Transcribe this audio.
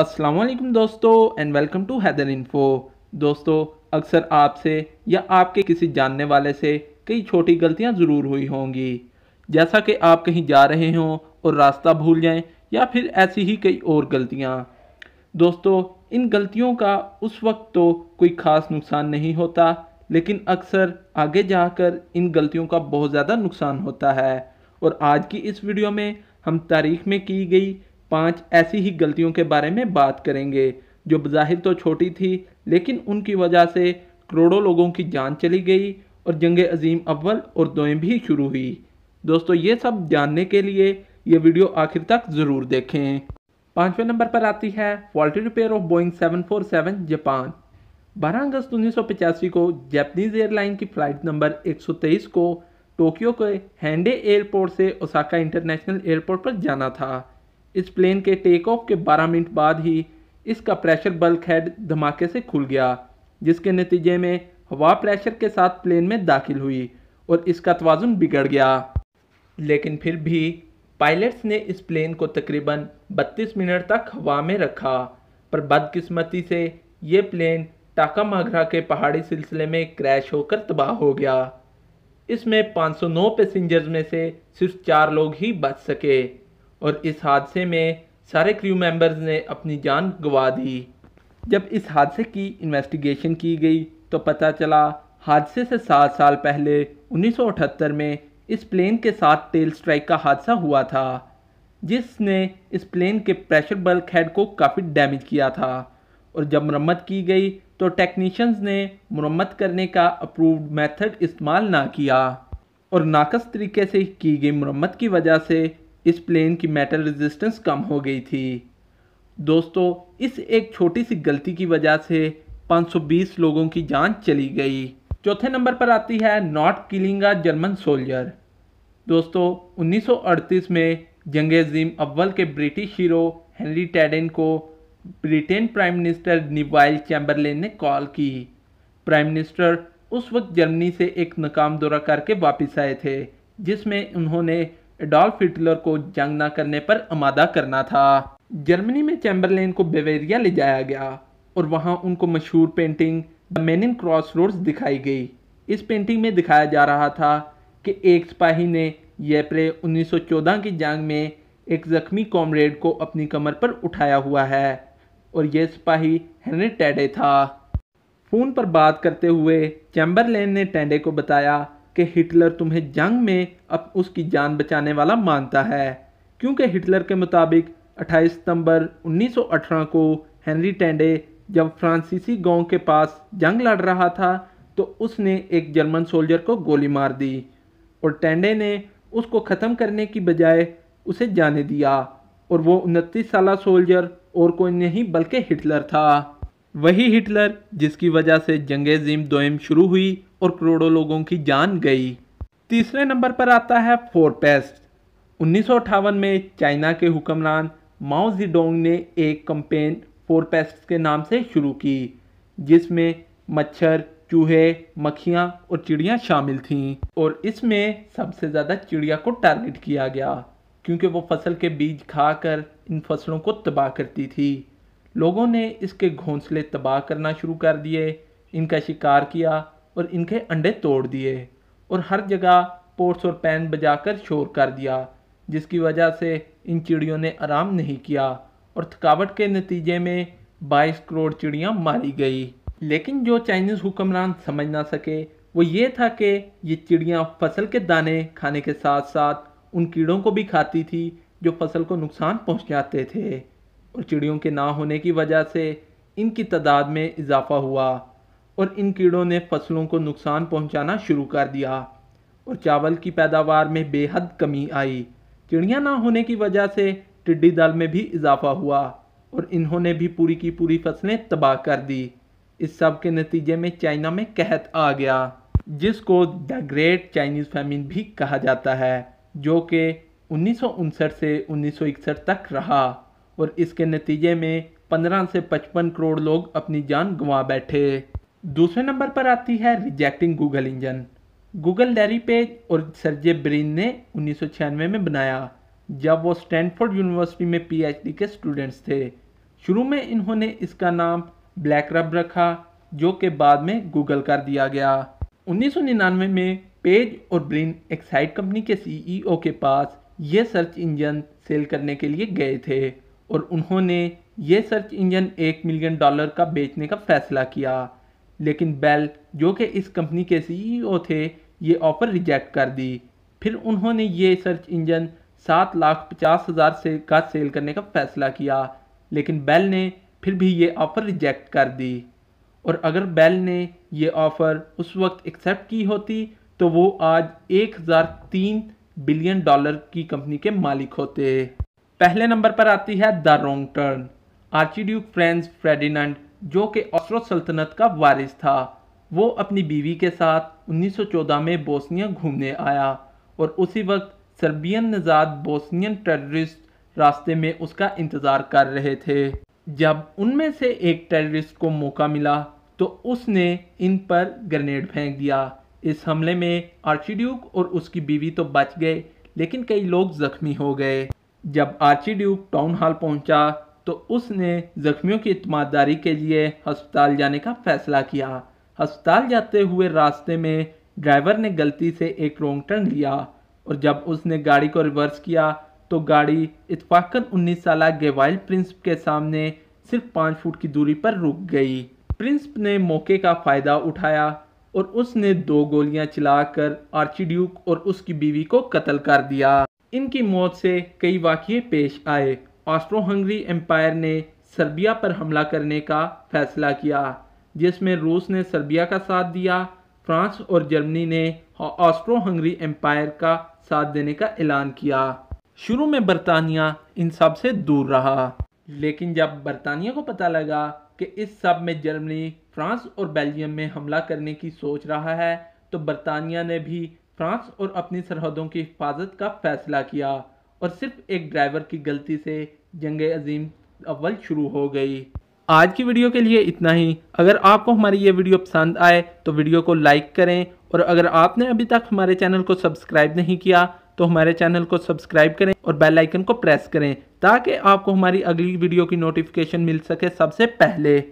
अस्सलाम वालेकुम दोस्तों and welcome to Haider info दोस्तों अक्सर आपसे या आपके किसी जानने वाले से कई छोटी गलतियां ज़रूर हुई होंगी जैसा कि आप कहीं जा रहे हों और रास्ता भूल जाएं या फिर ऐसी ही कई और गलतियां दोस्तों इन गलतियों का उस वक्त तो कोई ख़ास नुकसान नहीं होता लेकिन अक्सर आगे जाकर इन गलतियों का बहुत ज़्यादा नुकसान होता है और आज की इस वीडियो में हम तारीख में की गई पांच ऐसी ही गलतियों के बारे में बात करेंगे जो बाहिर तो छोटी थी लेकिन उनकी वजह से करोड़ों लोगों की जान चली गई और जंग अजीम अव्वल और दोएं भी शुरू हुई दोस्तों ये सब जानने के लिए ये वीडियो आखिर तक ज़रूर देखें पाँचवें नंबर पर आती है faulty repair of Boeing 747 Japan 12 अगस्त उन्नीस को जैपनीज़ एयरलाइन की फ़्लाइट नंबर 123 को टोक्यो के हैंडे एयरपोर्ट से ओसाका इंटरनेशनल एयरपोर्ट पर जाना था इस प्लेन के टेक ऑफ के 12 मिनट बाद ही इसका प्रेशर बल्क हेड धमाके से खुल गया जिसके नतीजे में हवा प्रेशर के साथ प्लेन में दाखिल हुई और इसका तोज़ुन बिगड़ गया लेकिन फिर भी पायलट्स ने इस प्लेन को तकरीबन 32 मिनट तक हवा में रखा पर बदकिस्मती से ये प्लेन टाका माघरा के पहाड़ी सिलसिले में क्रैश होकर तबाह हो गया इसमें 509 पैसेंजर्स में से सिर्फ चार लोग ही बच सके और इस हादसे में सारे क्रू मेंबर्स ने अपनी जान गवा दी जब इस हादसे की इन्वेस्टिगेशन की गई तो पता चला हादसे से सात साल पहले 1978 में इस प्लेन के साथ टेल स्ट्राइक का हादसा हुआ था जिसने इस प्लेन के प्रेशर बल्क हेड को काफ़ी डैमेज किया था और जब मरम्मत की गई तो टेक्नीशियंस ने मरम्मत करने का अप्रूव्ड मेथड इस्तेमाल ना किया और नाकस तरीके से की गई मरम्मत की वजह से इस प्लेन की मेटल रेजिस्टेंस कम हो गई थी दोस्तों इस एक छोटी सी गलती की वजह से 520 लोगों की जान चली गई चौथे नंबर पर आती है not killing a German soldier दोस्तों 1938 में जंग अजीम अव्वल के ब्रिटिश हीरो हेनरी टैडन को Britain prime minister Neville Chamberlain ने कॉल की प्राइम मिनिस्टर उस वक्त जर्मनी से एक नाकाम दौरा करके वापस आए थे जिसमें उन्होंने एडोल्फ हिटलर को जंग ना करने पर आमादा करना था जर्मनी में चैम्बरलेन को बेवेरिया ले जाया गया और वहाँ उनको मशहूर painting the man in crossroads दिखाई गई इस पेंटिंग में दिखाया जा रहा था कि एक सिपाही ने येप्रे 1914 की जंग में एक ज़ख्मी कॉमरेड को अपनी कमर पर उठाया हुआ है और यह सिपाही हेनरी टैडे था फ़ोन पर बात करते हुए चैम्बरलेन ने टैंडे को बताया कि हिटलर तुम्हें जंग में अब उसकी जान बचाने वाला मानता है क्योंकि हिटलर के मुताबिक 28 सितंबर 1918 को हेनरी टेंडे जब फ्रांसीसी गांव के पास जंग लड़ रहा था तो उसने एक जर्मन सोल्जर को गोली मार दी और टेंडे ने उसको ख़त्म करने की बजाय उसे जाने दिया और वो उनतीस साल सोल्जर और कोई नहीं बल्कि हिटलर था वही हिटलर जिसकी वजह से जंग जिम दोम शुरू हुई और करोड़ों लोगों की जान गई तीसरे नंबर पर आता है फोर पेस्ट उन्नीस में चाइना के हुक्मरान माओ जिडोंग ने एक कंपेन फोर पेस्ट के नाम से शुरू की जिसमें मच्छर चूहे मक्खियाँ और चिड़ियाँ शामिल थीं और इसमें सबसे ज़्यादा चिड़िया को टारगेट किया गया क्योंकि वो फसल के बीज खाकर इन फसलों को तबाह करती थी लोगों ने इसके घोंसले तबाह करना शुरू कर दिए इनका शिकार किया और इनके अंडे तोड़ दिए और हर जगह पोर्ट्स और पैन बजाकर शोर कर दिया जिसकी वजह से इन चिड़ियों ने आराम नहीं किया और थकावट के नतीजे में 22 करोड़ चिड़ियाँ मारी गई लेकिन जो चाइनीज़ हुक्मरान समझ ना सके वो ये था कि ये चिड़ियाँ फसल के दाने खाने के साथ साथ उन कीड़ों को भी खाती थी जो फसल को नुकसान पहुँचाते थे और चिड़ियों के ना होने की वजह से इनकी तादाद में इजाफा हुआ और इन कीड़ों ने फसलों को नुकसान पहुंचाना शुरू कर दिया और चावल की पैदावार में बेहद कमी आई चिड़िया ना होने की वजह से टिड्डी दल में भी इजाफा हुआ और इन्होंने भी पूरी की पूरी फसलें तबाह कर दी इस सब के नतीजे में चाइना में कहत आ गया जिसको द ग्रेट चाइनीज़ फैमिन भी कहा जाता है जो कि उन्नीस से उन्नीस तक रहा और इसके नतीजे में 15 से 55 करोड़ लोग अपनी जान गंवा बैठे दूसरे नंबर पर आती है रिजेक्टिंग गूगल इंजन गूगल डेरी पेज और सरजे ब्रीन ने उन्नीस में बनाया जब वो स्टैनफोर्ड यूनिवर्सिटी में पी के स्टूडेंट्स थे शुरू में इन्होंने इसका नाम ब्लैक रब रखा जो कि बाद में गूगल कर दिया गया 1999 में पेज और ब्रीन एक्साइड कंपनी के सीईओ e के पास ये सर्च इंजन सेल करने के लिए गए थे और उन्होंने ये सर्च इंजन एक मिलियन डॉलर का बेचने का फैसला किया लेकिन बेल जो कि इस कंपनी के सीईओ e थे ये ऑफ़र रिजेक्ट कर दी फिर उन्होंने ये सर्च इंजन सात लाख पचास हज़ार से का सेल करने का फैसला किया लेकिन बेल ने फिर भी ये ऑफ़र रिजेक्ट कर दी और अगर बेल ने ये ऑफ़र उस वक्त एक्सेप्ट की होती तो वो आज एक हज़ार तीन बिलियन डॉलर की कंपनी के मालिक होते पहले नंबर पर आती है द रोंग टर्न आर्चिड्यूक फ्रेंस फ्रेडिनंड जो कि ऑस्ट्रो सल्तनत का वारिस था वो अपनी बीवी के साथ 1914 में बोस्निया घूमने आया और उसी वक्त सर्बियन नजाद बोस्नियन टेररिस्ट रास्ते में उसका इंतज़ार कर रहे थे जब उनमें से एक टेररिस्ट को मौका मिला तो उसने इन पर ग्रेनेड फेंक दिया इस हमले में आर्चिड्यूक और उसकी बीवी तो बच गए लेकिन कई लोग ज़ख्मी हो गए जब आर्ची ड्यूक टाउन हॉल पहुंचा तो उसने जख्मियों की इतमाददारी के लिए अस्पताल जाने का फैसला किया अस्पताल जाते हुए रास्ते में ड्राइवर ने गलती से एक रोंग टर्न लिया और जब उसने गाड़ी को रिवर्स किया तो गाड़ी इतफाकन 19 साल गेवाइल प्रिंस के सामने सिर्फ पाँच फुट की दूरी पर रुक गई प्रिंस ने मौके का फ़ायदा उठाया और उसने दो गोलियां चलाकर आर्ची ड्यूक और उसकी बीवी को कत्ल कर दिया इनकी मौत से कई वाक़े पेश आए ऑस्ट्रो हंगरी एम्पायर ने सर्बिया पर हमला करने का फैसला किया जिसमें रूस ने सर्बिया का साथ दिया फ्रांस और जर्मनी ने ऑस्ट्रो हंगरी एम्पायर का साथ देने का ऐलान किया शुरू में बरतानिया इन सब से दूर रहा लेकिन जब बरतानिया को पता लगा कि इस सब में जर्मनी फ्रांस और बेल्जियम में हमला करने की सोच रहा है तो बरतानिया ने भी फ्रांस और अपनी सरहदों की हिफाजत का फैसला किया और सिर्फ एक ड्राइवर की गलती से जंग अजीम अव्वल शुरू हो गई आज की वीडियो के लिए इतना ही अगर आपको हमारी ये वीडियो पसंद आए तो वीडियो को लाइक करें और अगर आपने अभी तक हमारे चैनल को सब्सक्राइब नहीं किया तो हमारे चैनल को सब्सक्राइब करें और बेल आइकन को प्रेस करें ताकि आपको हमारी अगली वीडियो की नोटिफिकेशन मिल सके सबसे पहले